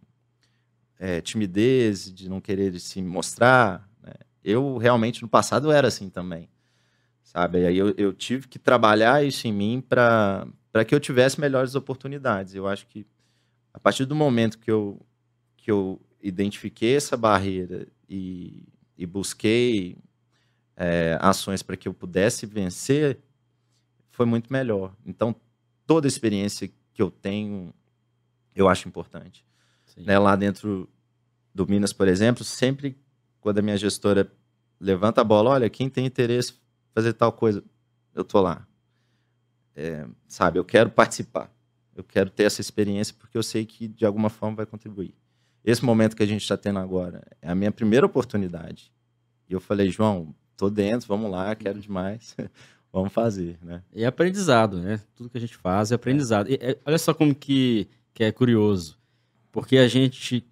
é, timidez, de não querer se mostrar. Né? Eu realmente no passado era assim também, sabe? Aí eu, eu tive que trabalhar isso em mim para para que eu tivesse melhores oportunidades. Eu acho que a partir do momento que eu que eu identifiquei essa barreira e, e busquei é, ações para que eu pudesse vencer, foi muito melhor. Então, toda a experiência que eu tenho, eu acho importante. Né, lá dentro do Minas, por exemplo, sempre quando a minha gestora levanta a bola, olha, quem tem interesse em fazer tal coisa, eu tô lá. É, sabe, eu quero participar. Eu quero ter essa experiência porque eu sei que de alguma forma vai contribuir esse momento que a gente está tendo agora é a minha primeira oportunidade. E eu falei, João, tô dentro, vamos lá, quero demais, vamos fazer, né? E é aprendizado, né? Tudo que a gente faz é aprendizado. E, é, olha só como que, que é curioso, porque a gente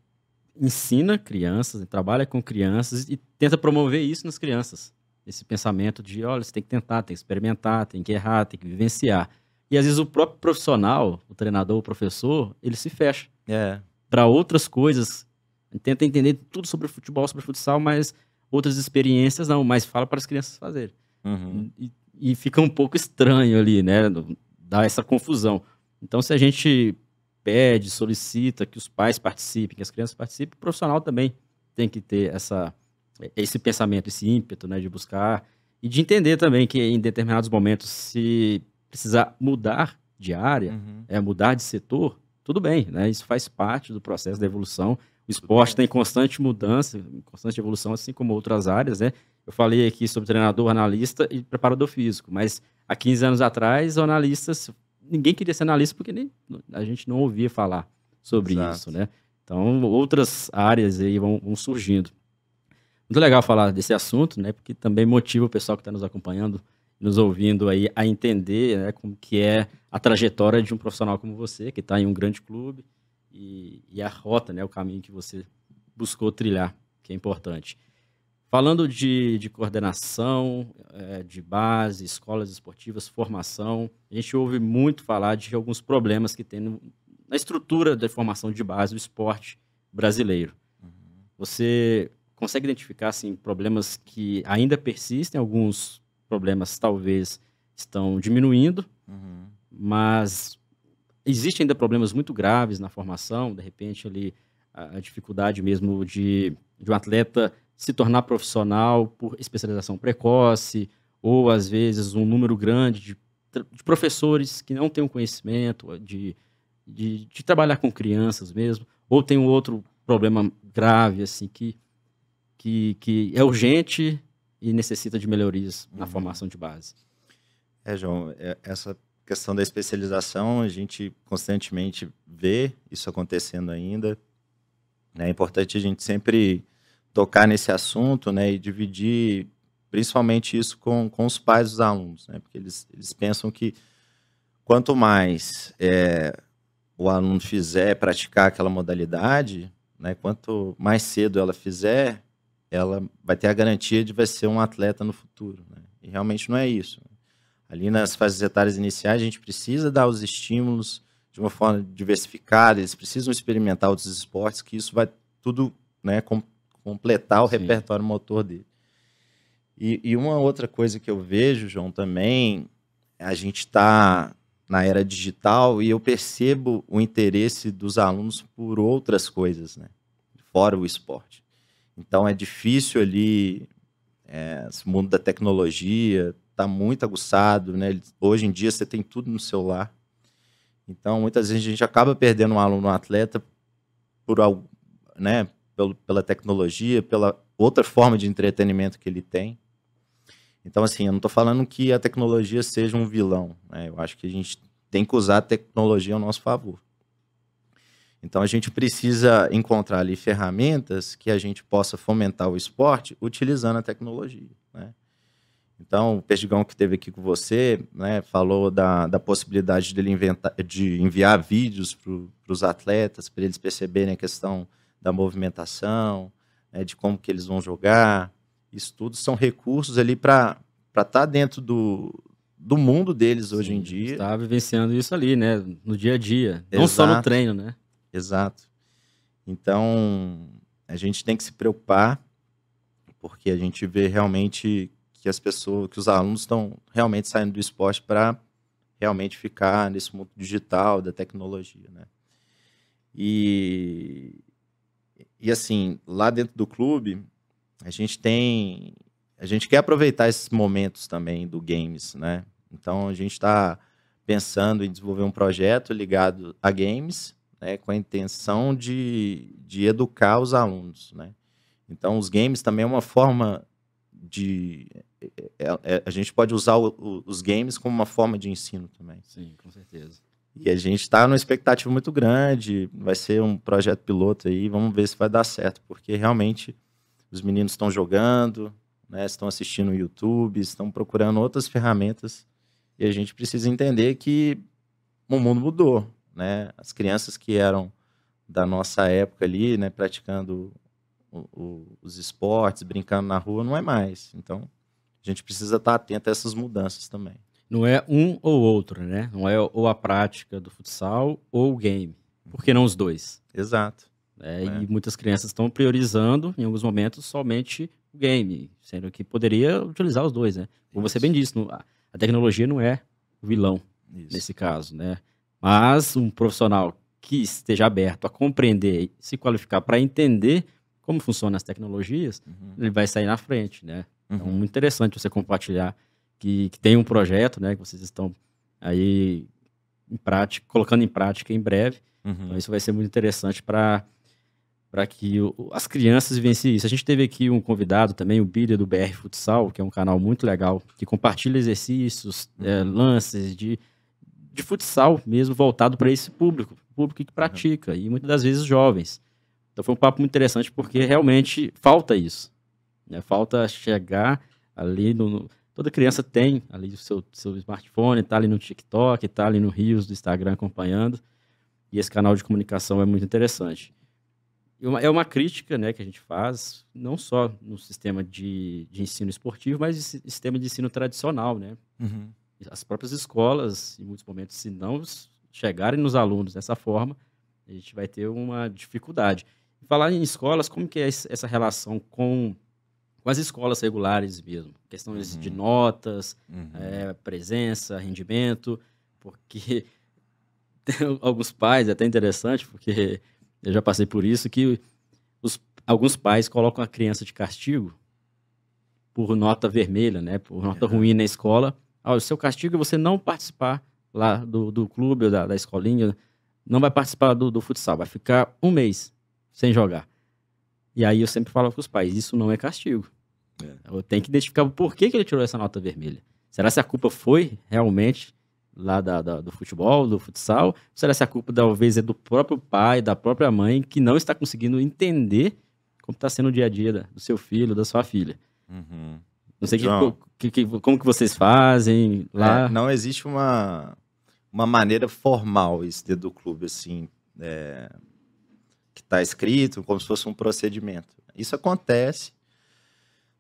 ensina crianças, né, trabalha com crianças e tenta promover isso nas crianças. Esse pensamento de, olha, você tem que tentar, tem que experimentar, tem que errar, tem que vivenciar. E às vezes o próprio profissional, o treinador, o professor, ele se fecha. É para outras coisas. Tenta entender tudo sobre futebol, sobre futsal, mas outras experiências não. Mas fala para as crianças fazerem. Uhum. E, e, fica um pouco estranho ali, né? Dá essa confusão. Então, se a gente pede, solicita que os pais participem, que as crianças participem, o profissional também tem que ter essa, esse pensamento, esse ímpeto, né? De buscar e de entender também que em determinados momentos, se precisar mudar de área, uhum. é, mudar de setor, tudo bem, né? Isso faz parte do processo da evolução. O esporte tem constante mudança, constante evolução, assim como outras áreas, né? Eu falei aqui sobre treinador, analista e preparador físico, mas há 15 anos atrás, analistas, ninguém queria ser analista porque nem, a gente não ouvia falar sobre Exato. isso, né? Então, outras áreas aí vão, vão, surgindo. Muito legal falar desse assunto, né? Porque também motiva o pessoal que está nos acompanhando nos ouvindo aí a entender né, como que é a trajetória de um profissional como você, que está em um grande clube, e, e, a rota, né, o caminho que você buscou trilhar, que é importante. Falando de, de coordenação, é, de base, escolas esportivas, formação, a gente ouve muito falar de alguns problemas que tem no, na estrutura da formação de base do esporte brasileiro. Uhum. Você consegue identificar assim, problemas que ainda persistem, alguns problemas talvez estão diminuindo, uhum. mas existem ainda problemas muito graves na formação, de repente ali a, dificuldade mesmo de, de um atleta se tornar profissional por especialização precoce, ou às vezes um número grande de, de professores que não têm o um conhecimento de, de, de, trabalhar com crianças mesmo, ou tem um outro problema grave assim que, que, que é urgente, e necessita de melhorias na uhum. formação de base. É, João, é, essa questão da especialização a gente constantemente vê isso acontecendo ainda. Né? É importante a gente sempre tocar nesse assunto né, e dividir principalmente isso com, com os pais dos alunos, né, porque eles, eles pensam que quanto mais é, o aluno fizer praticar aquela modalidade, né, quanto mais cedo ela fizer, ela vai ter a garantia de vai ser um atleta no futuro. Né? E realmente não é isso. Ali nas fases etárias iniciais, a gente precisa dar os estímulos de uma forma diversificada, eles precisam experimentar outros esportes, que isso vai tudo né, com, completar o Sim. repertório motor dele. E, e, uma outra coisa que eu vejo, João, também, a gente está na era digital e eu percebo o interesse dos alunos por outras coisas, né? Fora o esporte. Então é difícil ali, é, esse mundo da tecnologia está muito aguçado, né? Hoje em dia você tem tudo no celular. Então muitas vezes a gente acaba perdendo um aluno, um atleta, por algo, né? Pelo, pela tecnologia, pela outra forma de entretenimento que ele tem. Então, assim, eu não estou falando que a tecnologia seja um vilão. Né? Eu acho que a gente tem que usar a tecnologia ao nosso favor. Então a gente precisa encontrar ali ferramentas que a gente possa fomentar o esporte utilizando a tecnologia. Né? Então, o Perdigão que teve aqui com você né, falou da, da possibilidade dele inventar, de enviar vídeos para os atletas, para eles perceberem a questão da movimentação, né, de como que eles vão jogar. Isso tudo são recursos ali para estar tá dentro do, do mundo deles hoje Sim, em dia. Está vivenciando isso ali, né? No dia a dia. Exato. Não só no treino, né? Exato. Então, a gente tem que se preocupar, porque a gente vê realmente que as pessoas, que os alunos estão realmente saindo do esporte para realmente ficar nesse mundo digital, da tecnologia, né? E, e assim, lá dentro do clube, a gente tem. A gente quer aproveitar esses momentos também do games, né? Então a gente está pensando em desenvolver um projeto ligado a games né, com a intenção de, de educar os alunos. Né? Então, os games também é uma forma de. É, é, é, a gente pode usar o, o, os games como uma forma de ensino também. Sim, com certeza. E a gente está numa expectativa muito grande, vai ser um projeto piloto aí, vamos ver se vai dar certo, porque realmente os meninos estão jogando, né, estão assistindo o YouTube, estão procurando outras ferramentas, e a gente precisa entender que o mundo mudou, né? As crianças que eram da nossa época ali, né, praticando o, o, os esportes, brincando na rua, não é mais. Então, a gente precisa estar atento a essas mudanças também. Não é um ou outro, né? Não é ou a prática do futsal ou o game. Por que não os dois? Exato. É, é. E muitas crianças estão priorizando, em alguns momentos, somente o game, sendo que poderia utilizar os dois, né? Como Isso. você bem disse, a tecnologia não é o vilão Isso. nesse caso, né? Mas um profissional que esteja aberto a compreender, se qualificar para entender como funcionam as tecnologias, uhum. ele vai sair na frente, né? Então, uhum. Então, muito interessante você compartilhar que, que, tem um projeto, né? Que vocês estão aí em prática, colocando em prática em breve. Uhum. Então, isso vai ser muito interessante para para que o, as crianças vivenciem isso. A gente teve aqui um convidado também, o Billy do BR Futsal, que é um canal muito legal, que compartilha exercícios, é, lances de de futsal mesmo, voltado para esse público, público que pratica, uhum. e muitas das vezes jovens. Então foi um papo muito interessante porque realmente falta isso. Né? Falta chegar ali no. Toda criança tem ali o seu, seu smartphone, está ali no TikTok, está ali no Rios do Instagram acompanhando. E esse canal de comunicação é muito interessante. Uma, é uma crítica né, que a gente faz, não só no sistema de, de ensino esportivo, mas no sistema de ensino tradicional. Né? Uhum as próprias escolas, em muitos momentos, se não chegarem nos alunos dessa forma, a gente vai ter uma dificuldade. Falar em escolas, como que é essa relação com, com as escolas regulares mesmo? Questões uhum. de notas, uhum. é, presença, rendimento, porque alguns pais, é até interessante, porque eu já passei por isso, que os, alguns pais colocam a criança de castigo por nota vermelha, né? Por nota é. ruim na escola, Olha, o seu castigo é você não participar lá do, do clube ou da, da escolinha, não vai participar do, do futsal, vai ficar um mês sem jogar. E aí eu sempre falo para os pais, isso não é castigo. É. Eu tenho que identificar o porquê que ele tirou essa nota vermelha. Será se a culpa foi realmente lá da, da, do futebol, do futsal? Será se a culpa talvez é do próprio pai, da própria mãe, que não está conseguindo entender como está sendo o dia a dia do seu filho, da sua filha? Uhum. Não sei que, que, que, como que vocês fazem lá. É, não existe uma, uma maneira formal isso do clube, assim, é, que está escrito, como se fosse um procedimento. Isso acontece.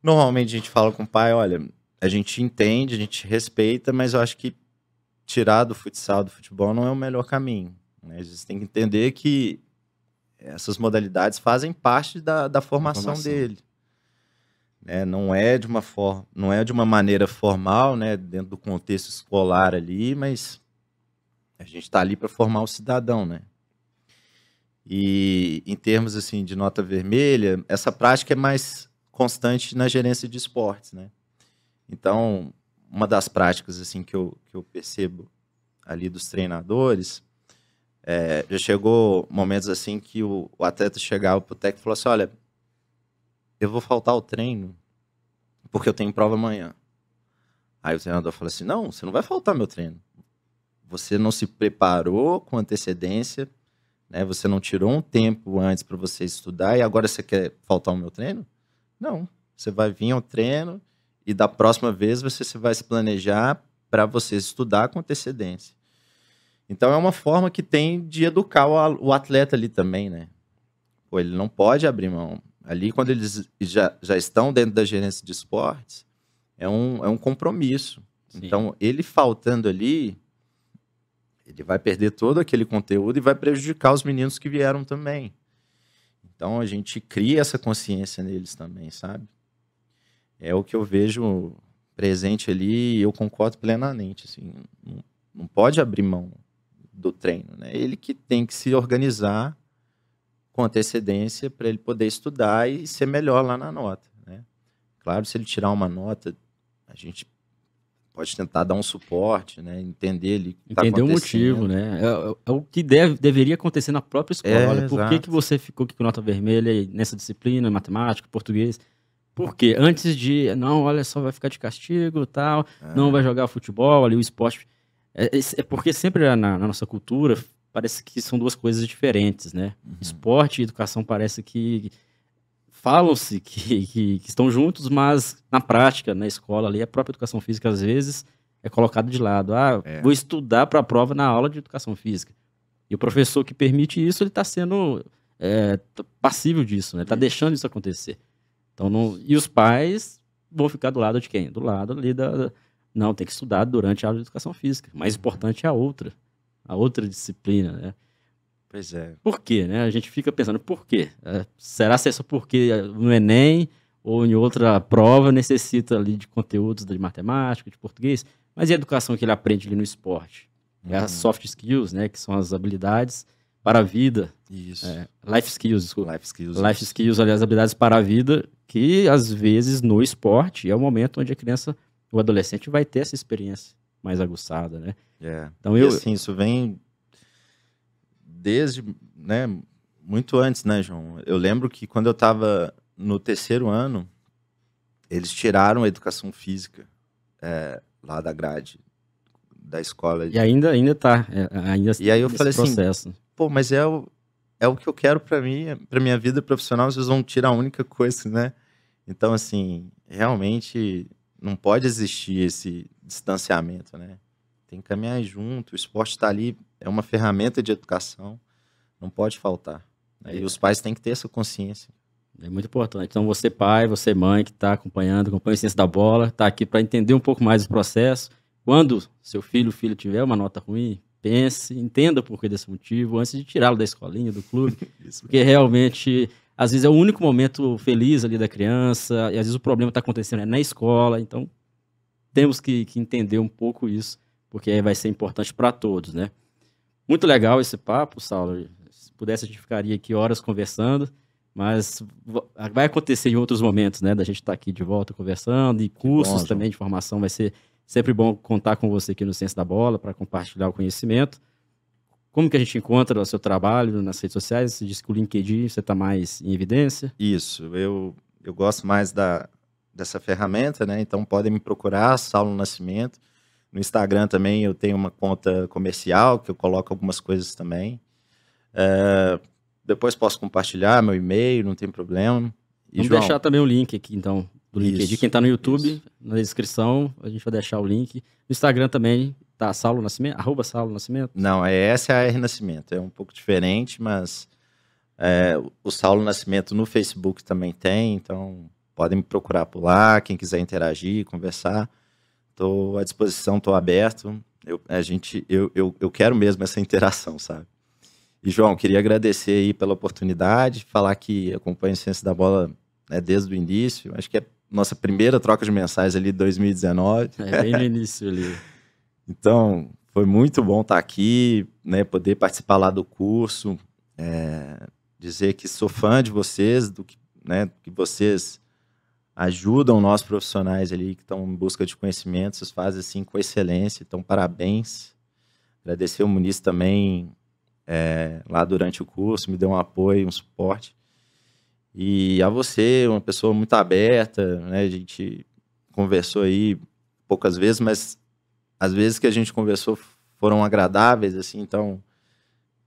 Normalmente a gente fala com o pai, olha, a gente entende, a gente respeita, mas eu acho que tirar do futsal, do futebol, não é o melhor caminho. Né? A gente tem que entender que essas modalidades fazem parte da, da formação, formação, dele né? Não é de uma forma, não é de uma maneira formal, né? Dentro do contexto escolar ali, mas a gente está ali para formar o cidadão, né? E em termos assim de nota vermelha, essa prática é mais constante na gerência de esportes, né? Então, uma das práticas assim que eu, que eu percebo ali dos treinadores é, já chegou momentos assim que o, o atleta chegava pro técnico e falou assim, olha, eu vou faltar o treino porque eu tenho prova amanhã. Aí o treinador falou assim: não, você não vai faltar meu treino. Você não se preparou com antecedência, né? Você não tirou um tempo antes para você estudar e agora você quer faltar o meu treino? Não, você vai vir ao treino e da próxima vez você vai se planejar para você estudar com antecedência. Então é uma forma que tem de educar o atleta ali também, né? Pô, ele não pode abrir mão. Ali, quando eles já, já estão dentro da gerência de esportes, é um, é um compromisso. Sim. Então, ele faltando ali, ele vai perder todo aquele conteúdo e vai prejudicar os meninos que vieram também. Então, a gente cria essa consciência neles também, sabe? É o que eu vejo presente ali e eu concordo plenamente. Assim, não, não pode abrir mão do treino, né? Ele que tem que se organizar com antecedência para ele poder estudar e ser melhor lá na nota. Né? Claro, se ele tirar uma nota, a gente pode tentar dar um suporte, né? entender ele. Tá entender tá o motivo, né? É, é, é, o que deve, deveria acontecer na própria é, escola. É, Olha, por que, que você ficou com nota vermelha nessa disciplina, matemática, português? Porque antes de, não, olha só, vai ficar de castigo tal, é. não vai jogar futebol, ali o esporte. É, é, é porque sempre na, na, nossa cultura parece que são duas coisas diferentes, né? Uhum. Esporte e educação parece que falam-se que, que, que, estão juntos, mas na prática, na escola ali, a própria educação física às vezes é colocada de lado. Ah, é. vou estudar para a prova na aula de educação física. E o professor que permite isso, ele está sendo é, passível disso, né? Está é. deixando isso acontecer. Então, não... E os pais vão ficar do lado de quem? Do lado ali da... Não, tem que estudar durante a aula de educação física. Mais uhum. importante é a outra a outra disciplina, né? Pois é. Por quê, né? A gente fica pensando, por quê? É, será que é só porque no Enem ou em outra prova necessita ali de conteúdos de matemática, de português? Mas e a educação que ele aprende ali no esporte? É uhum. as soft skills, né? Que são as habilidades para a vida. Isso. É, life skills, desculpa. Life skills. Life skills, aliás, habilidades para a vida, que às vezes no esporte é o momento onde a criança, o adolescente vai ter essa experiência mais aguçada, né? É. Então eu assim, isso vem desde, né, muito antes, né, João? Eu lembro que quando eu estava no terceiro ano, eles tiraram a educação física é, lá da grade da escola. E ainda ainda tá, é, ainda E aí eu falei assim, processo. assim, pô, mas é o, é o que eu quero para mim, para minha vida profissional, vocês vão tirar a única coisa, né? Então assim, realmente não pode existir esse distanciamento, né? Tem que caminhar junto. O esporte está ali, é uma ferramenta de educação, não pode faltar. Né? E é. os pais têm que ter essa consciência. É muito importante. Então, você, pai, você, mãe, que está acompanhando, acompanha a Ciência da Bola, está aqui para entender um pouco mais o processo. Quando seu filho, filho tiver uma nota ruim, pense, entenda por que desse motivo, antes de tirá-lo da escolinha, do clube, porque realmente às vezes é o único momento feliz ali da criança, e às vezes o problema está acontecendo é na escola, então temos que, que, entender um pouco isso, porque aí vai ser importante para todos, né? Muito legal esse papo, Saulo. Se pudesse, a gente ficaria aqui horas conversando, mas vai acontecer em outros momentos, né? Da gente estar tá aqui de volta conversando, e cursos bom, também de formação vai ser sempre bom contar com você aqui no Ciência da Bola para compartilhar o conhecimento. Como que a gente encontra o seu trabalho nas redes sociais? Você disse que o LinkedIn você está mais em evidência. Isso, eu, eu gosto mais da, dessa ferramenta, né? Então podem me procurar, Saulo Nascimento. No Instagram também eu tenho uma conta comercial que eu coloco algumas coisas também. Eh, depois posso compartilhar meu e-mail, não tem problema. E, Vamos João, deixar também o link aqui, então, do isso, LinkedIn. Quem está no YouTube, isso. na descrição, a gente vai deixar o link. No Instagram também, Tá, Saulo Nascimento? Arroba Saulo Nascimento? Não, é S.A.R. É Nascimento. É um pouco diferente, mas é, o Saulo Nascimento no Facebook também tem, então podem me procurar por lá, quem quiser interagir, conversar. Estou à disposição, estou aberto. Eu, a gente, eu, eu, eu quero mesmo essa interação, sabe? E, João, queria agradecer aí pela oportunidade, falar que acompanho o Ciência da Bola né, desde o início. Acho que é nossa primeira troca de mensagens ali de 2019. É, bem no início ali. Então, foi muito bom estar aqui, né, poder participar lá do curso, é, dizer que sou fã de vocês, do que, né, que vocês ajudam nós profissionais ali que estão em busca de conhecimento, vocês fazem assim com excelência, então parabéns. Agradecer o Muniz também é, lá durante o curso, me deu um apoio, um suporte. E a você, uma pessoa muito aberta, né, a gente conversou aí poucas vezes, mas as vezes que a gente conversou foram agradáveis, assim, então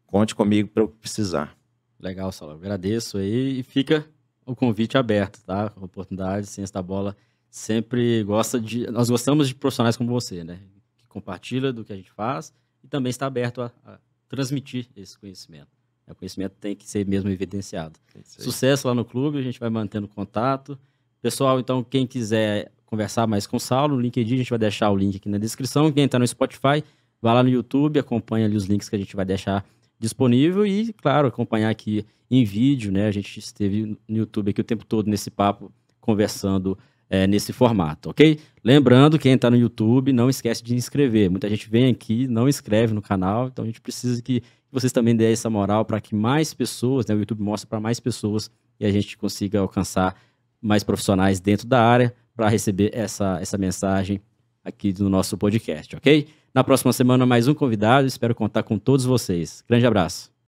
conte comigo para eu precisar. Legal, Saulo. Agradeço aí e fica o convite aberto, tá? A oportunidade, Ciência da Bola sempre gosta de. Nós gostamos de profissionais como você, né? Que compartilha do que a gente faz e também está aberto a, a transmitir esse conhecimento. Né? O conhecimento tem que ser mesmo evidenciado. Sucesso lá no clube, a gente vai mantendo contato Pessoal, então, quem quiser conversar mais com o Saulo, o LinkedIn, a gente vai deixar o link aqui na descrição. Quem está no Spotify, vá lá no YouTube, acompanha ali os links que a gente vai deixar disponível e, claro, acompanhar aqui em vídeo, né? A gente esteve no YouTube aqui o tempo todo nesse papo, conversando é, nesse formato, ok? Lembrando, quem está no YouTube, não esquece de inscrever. Muita gente vem aqui, não inscreve no canal, então a gente precisa que vocês também deem essa moral para que mais pessoas, né? O YouTube mostre para mais pessoas e a gente consiga alcançar mais profissionais dentro da área para receber essa, essa mensagem aqui do nosso podcast, ok? Na próxima semana, mais um convidado. Espero contar com todos vocês. Grande abraço.